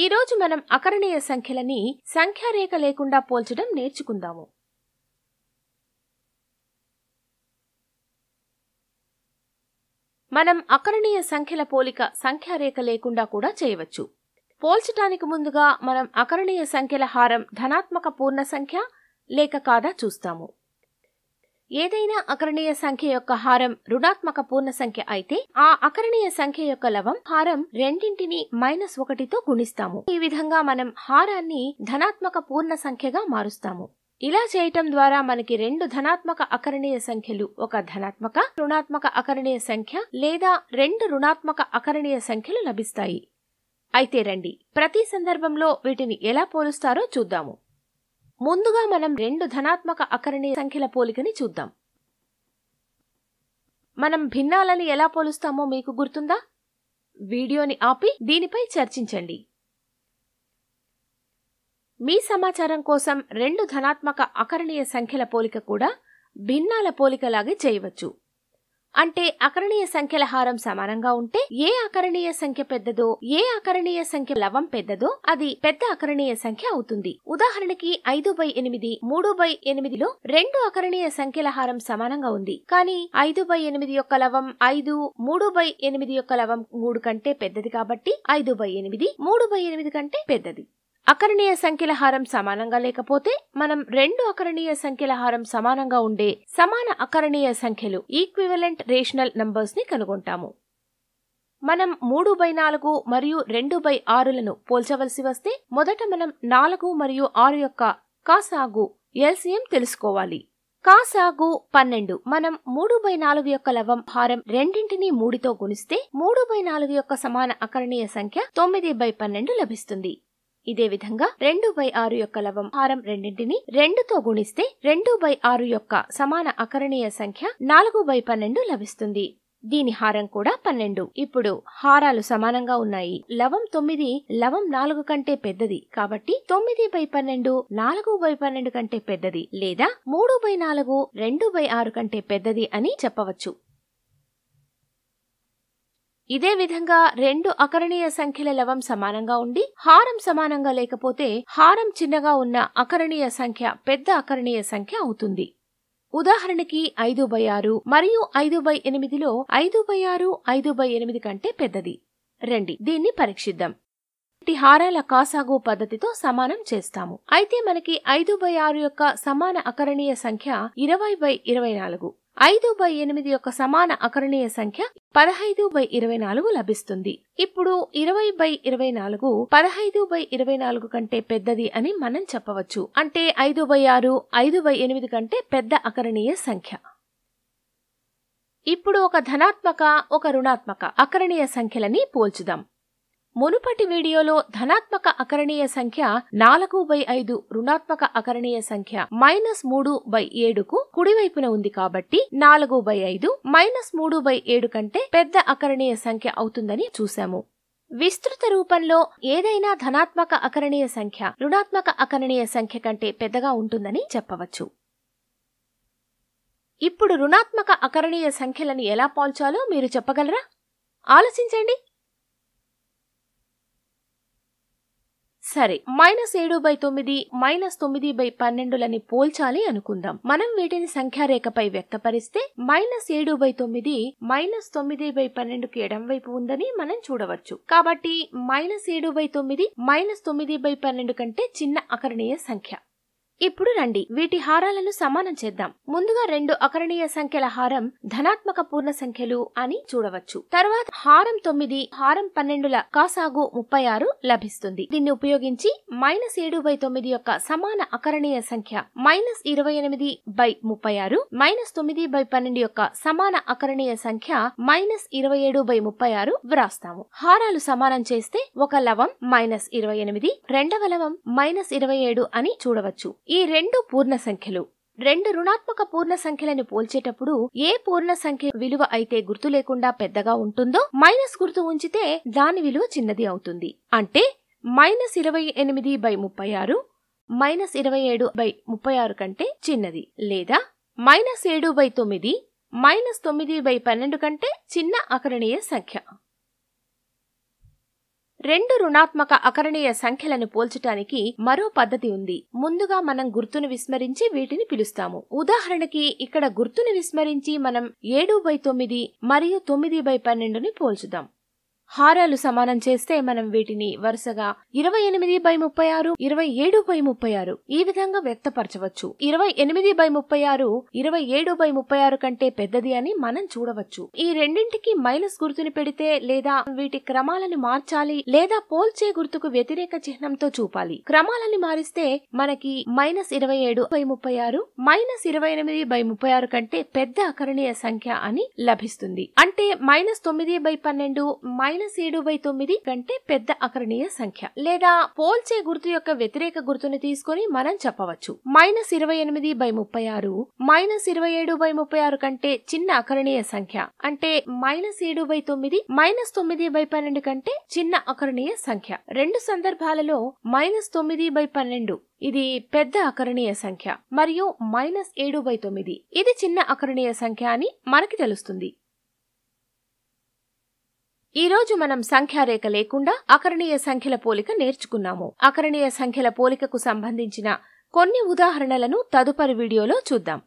ఈరోజు మనం అకరణీయ సంఖ్యలని సంఖ్యారేఖ లేకుండా పోల్చడం నేర్చుకుందాము మనం అకరణీయ సంఖ్యల పోలిక సంఖ్యారేఖ లేకుండా కూడా చేయవచ్చు పోల్చటానికి ముందుగా మనం అకరణీయ సంఖ్యల హారం ధనాత్మక పూర్ణ సంఖ్య లేక కాదా చూస్తాము ఏదైనా అకరణీయ సంఖ్య యొక్క హారం రుణాత్మక పూర్ణ సంఖ్య అయితే ఆ అకరణీయ సంఖ్య యొక్క లవం హారం రెండింటిని మైనస్ ఒకటితో గుణిస్తాము ఈ విధంగా మనం హారాన్ని ధనాత్మక పూర్ణ సంఖ్యగా మారుస్తాము ఇలా చేయటం ద్వారా మనకి రెండు ధనాత్మక అకరణీయ సంఖ్యలు ఒక ధనాత్మక రుణాత్మక అకరణీయ సంఖ్య లేదా రెండు రుణాత్మక అకరణీయ సంఖ్యలు లభిస్తాయి అయితే రండి ప్రతి సందర్భంలో వీటిని ఎలా పోలుస్తారో చూద్దాము ముందుగా మనం రెండు ధనాత్మక అకరణీయ సంఖ్యల పోలికని చూద్దాం మనం భిన్నాలని ఎలా పోలుస్తామో మీకు గుర్తుందా వీడియోని ఆపి దీనిపై చర్చించండి మీ సమాచారం కోసం రెండు ధనాత్మక అకరణీయ సంఖ్యల పోలిక కూడా భిన్నాల పోలికలాగే చేయవచ్చు అంటే అకరణీయ సంఖ్యల హారం సమానంగా ఉంటే ఏ అకరణీయ సంఖ్య పెద్దదో ఏ అకరణీయ సంఖ్య లవం పెద్దదో అది పెద్ద అకరణీయ సంఖ్య అవుతుంది ఉదాహరణకి ఐదు బై ఎనిమిది మూడు బై ఎనిమిదిలో రెండు అకరణీయ సంఖ్యల హారం సమానంగా ఉంది కానీ ఐదు బై ఎనిమిది యొక్క లవం ఐదు మూడు బై ఎనిమిది యొక్క లవం మూడు కంటే పెద్దది కాబట్టి ఐదు బై ఎనిమిది మూడు బై ఎనిమిది కంటే పెద్దది అకరణీయ సంఖ్యల హారం సమానంగా లేకపోతే మనం రెండు అకరణీయ సంఖ్యల హారం సమానంగా ఉండే సమాన అకరణీయ సంఖ్యలు ఈక్వివలెంట్ రేషనల్ నంబర్స్ ని కనుగొంటాము మనం మూడు బై నాలుగు మరియు రెండు బై ఆరులను పోల్చవలసి వస్తే మొదట మనం నాలుగు మరియు ఆరు యొక్క కాసాగు ఎల్సిఎం తెలుసుకోవాలి కాసాగు పన్నెండు మనం మూడు బై నాలుగు యొక్క లవం హారం రెండింటిని మూడితో గుణిస్తే మూడు బై నాలుగు యొక్క సమాన అకరణీయ సంఖ్య తొమ్మిది బై పన్నెండు లభిస్తుంది ఇదే విధంగా రెండు బై ఆరు యొక్క లవం హారం రెండింటిని రెండుతో గుణిస్తే రెండు బై ఆరు యొక్క సమాన అకరణీయ సంఖ్య నాలుగు బై పన్నెండు లభిస్తుంది దీని హారం కూడా పన్నెండు ఇప్పుడు హారాలు సమానంగా ఉన్నాయి లవం తొమ్మిది లవం నాలుగు కంటే పెద్దది కాబట్టి తొమ్మిది బై పన్నెండు నాలుగు బై పన్నెండు కంటే పెద్దది లేదా మూడు బై నాలుగు రెండు బై ఆరు కంటే పెద్దది అని చెప్పవచ్చు ఇదే విధంగా రెండు అకరణీయ సంఖ్యల లవం సమానంగా ఉండి హారం సమానంగా లేకపోతే హారం చిన్నగా ఉన్న అకరణీయ సంఖ్య పెద్ద అకరణీయ సంఖ్య అవుతుంది ఉదాహరణకి ఐదు బై ఆరు మరియు ఐదు బై ఎనిమిదిలో ఐదు బై ఆరు ఐదు బై ఎనిమిది కంటే పెద్దది రండి దీన్ని పరీక్షిద్దాం హారాల కాసాగు పద్ధతితో సమానం చేస్తాము అయితే మనకి ఐదు బై ఆరు యొక్క సమాన అకరణీయ సంఖ్య ఇరవై బై ఇరవై నాలుగు ఐదు బై ఎనిమిది యొక్క సమాన అకరణీయ సంఖ్య పదహైదు బై ఇరవై నాలుగు లభిస్తుంది ఇప్పుడు ఇరవై బై ఇరవై నాలుగు పదహైదు బై ఇరవై నాలుగు కంటే పెద్దది అని మనం చెప్పవచ్చు అంటే ఐదు బై ఆరు ఐదు బై ఎనిమిది కంటే పెద్ద అకరణీయ సంఖ్య ఇప్పుడు ఒక ధనాత్మక ఒక రుణాత్మక అకరణీయ సంఖ్యలని పోల్చుదాం మునుపటి వీడియోలో ధనాత్మక అకరణీయ సంఖ్య నాలుగు బై ఐదు రుణాత్మక అకరణీయ సంఖ్య మైనస్ మూడు బై ఏడుకు కుడివైపున ఉంది కాబట్టి నాలుగు బై ఐదు మైనస్ మూడు బై ఏడు కంటే పెద్ద అకరణీయ సంఖ్య అవుతుందని చూశాము విస్తృత రూపంలో ఏదైనా ధనాత్మక అకరణీయ సంఖ్య రుణాత్మక అకరణీయ సంఖ్య కంటే పెద్దగా ఉంటుందని చెప్పవచ్చు ఇప్పుడు రుణాత్మక అకరణీయ సంఖ్యలను ఎలా పోల్చాలో మీరు చెప్పగలరా ఆలోచించండి సరే మైనస్ ఏడు బై తొమ్మిది మైనస్ తొమ్మిది బై పన్నెండులని పోల్చాలి అనుకుందాం మనం వీటిని సంఖ్యారేఖపై వ్యక్తపరిస్తే మైనస్ ఏడు బై తొమ్మిది మైనస్ తొమ్మిది బై పన్నెండుకి వైపు ఉందని మనం చూడవచ్చు కాబట్టి మైనస్ ఏడు బై తొమ్మిది మైనస్ తొమ్మిది బై పన్నెండు కంటే చిన్న అకరణీయ సంఖ్య ఇప్పుడు రండి వీటి హారాలను సమానం చేద్దాం ముందుగా రెండు అకరణీయ సంఖ్యల హారం ధనాత్మక పూర్ణ సంఖ్యలు అని చూడవచ్చు తర్వాత హారం తొమ్మిది హారం పన్నెండుల కాసాగు ముప్పై ఆరు లభిస్తుంది దీన్ని ఉపయోగించి మైనస్ ఏడు బై తొమ్మిది యొక్క సమాన అకరణీయ సంఖ్య మైనస్ ఇరవై ఎనిమిది బై ముప్పై ఆరు మైనస్ తొమ్మిది బై పన్నెండు యొక్క సమాన అకరణీయ సంఖ్య మైనస్ ఇరవై ఏడు బై ముప్పై ఆరు వ్రాస్తాము హారాలు సమానం చేస్తే ఒక లవం మైనస్ ఇరవై ఎనిమిది రెండవ లవం మైనస్ ఇరవై ఏడు అని చూడవచ్చు ఈ రెండు పూర్ణ సంఖ్యలు రెండు రుణాత్మక పూర్ణ సంఖ్యలను పోల్చేటప్పుడు ఏ పూర్ణ సంఖ్య విలువ అయితే గుర్తు లేకుండా పెద్దగా ఉంటుందో మైనస్ గుర్తు ఉంచితే దాని విలువ చిన్నది అవుతుంది అంటే మైనస్ ఇరవై ఎనిమిది బై ముప్పై ఆరు మైనస్ ఇరవై ఏడు బై ముప్పై ఆరు కంటే చిన్నది లేదా మైనస్ ఏడు బై తొమ్మిది మైనస్ తొమ్మిది బై పన్నెండు కంటే చిన్న అకరణీయ సంఖ్య రెండు రుణాత్మక అకరణీయ సంఖ్యలను పోల్చటానికి మరో పద్ధతి ఉంది ముందుగా మనం గుర్తును విస్మరించి వీటిని పిలుస్తాము ఉదాహరణకి ఇక్కడ గుర్తును విస్మరించి మనం ఏడు బై తొమ్మిది మరియు తొమ్మిది బై పన్నెండుని పోల్చుదాం హారాలు సమానం చేస్తే మనం వీటిని వరుసగా ఇరవై ఎనిమిది బై ముప్పై ఆరు ఇరవై ఏడు బై ముప్పై ఆరు ఈ విధంగా వ్యక్తపరచవచ్చు ఇరవై ఎనిమిది బై ముప్పై ఆరు ఇరవై ఏడు బై ముప్పై ఆరు కంటే పెద్దది అని మనం చూడవచ్చు ఈ రెండింటికి మైనస్ గుర్తుని పెడితే లేదా వీటి క్రమాలను మార్చాలి లేదా పోల్చే గుర్తుకు వ్యతిరేక చిహ్నంతో చూపాలి క్రమాలని మారిస్తే మనకి మైనస్ ఇరవై ఏడు బై ముప్పై ఆరు మైనస్ ఇరవై ఎనిమిది బై ముప్పై ఆరు కంటే పెద్ద అకరణీయ సంఖ్య అని లభిస్తుంది అంటే మైనస్ తొమ్మిది బై పన్నెండు మైనస్ మైనస్ ఏడు బై తొమ్మిది కంటే పెద్ద అకరణీయ సంఖ్య లేదా పోల్చే గుర్తు యొక్క వ్యతిరేక గుర్తును తీసుకుని మనం చెప్పవచ్చు మైనస్ ఇరవై ఎనిమిది బై ముప్పై ఆరు మైనస్ ఇరవై ఏడు బై ముప్పై ఆరు కంటే చిన్న అకరణీయ సంఖ్య అంటే మైనస్ ఏడు బై తొమ్మిది మైనస్ తొమ్మిది బై పన్నెండు కంటే చిన్న అకరణీయ సంఖ్య రెండు సందర్భాలలో మైనస్ తొమ్మిది బై పన్నెండు ఇది పెద్ద అకరణీయ సంఖ్య మరియు మైనస్ ఏడు బై తొమ్మిది ఇది చిన్న అకరణీయ సంఖ్య అని మనకి తెలుస్తుంది ఈ రోజు మనం సంఖ్యారేఖ లేకుండా అకరణీయ సంఖ్యల పోలిక నేర్చుకున్నాము అకరణీయ సంఖ్యల పోలికకు సంబంధించిన కొన్ని ఉదాహరణలను తదుపరి వీడియోలో చూద్దాం